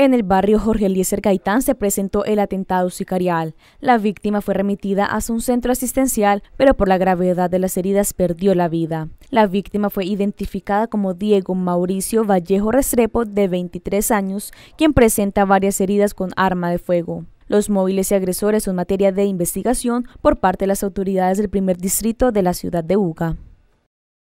En el barrio Jorge Eliezer Gaitán se presentó el atentado sicarial. La víctima fue remitida a un centro asistencial, pero por la gravedad de las heridas perdió la vida. La víctima fue identificada como Diego Mauricio Vallejo Restrepo, de 23 años, quien presenta varias heridas con arma de fuego. Los móviles y agresores son materia de investigación por parte de las autoridades del primer distrito de la ciudad de Uga.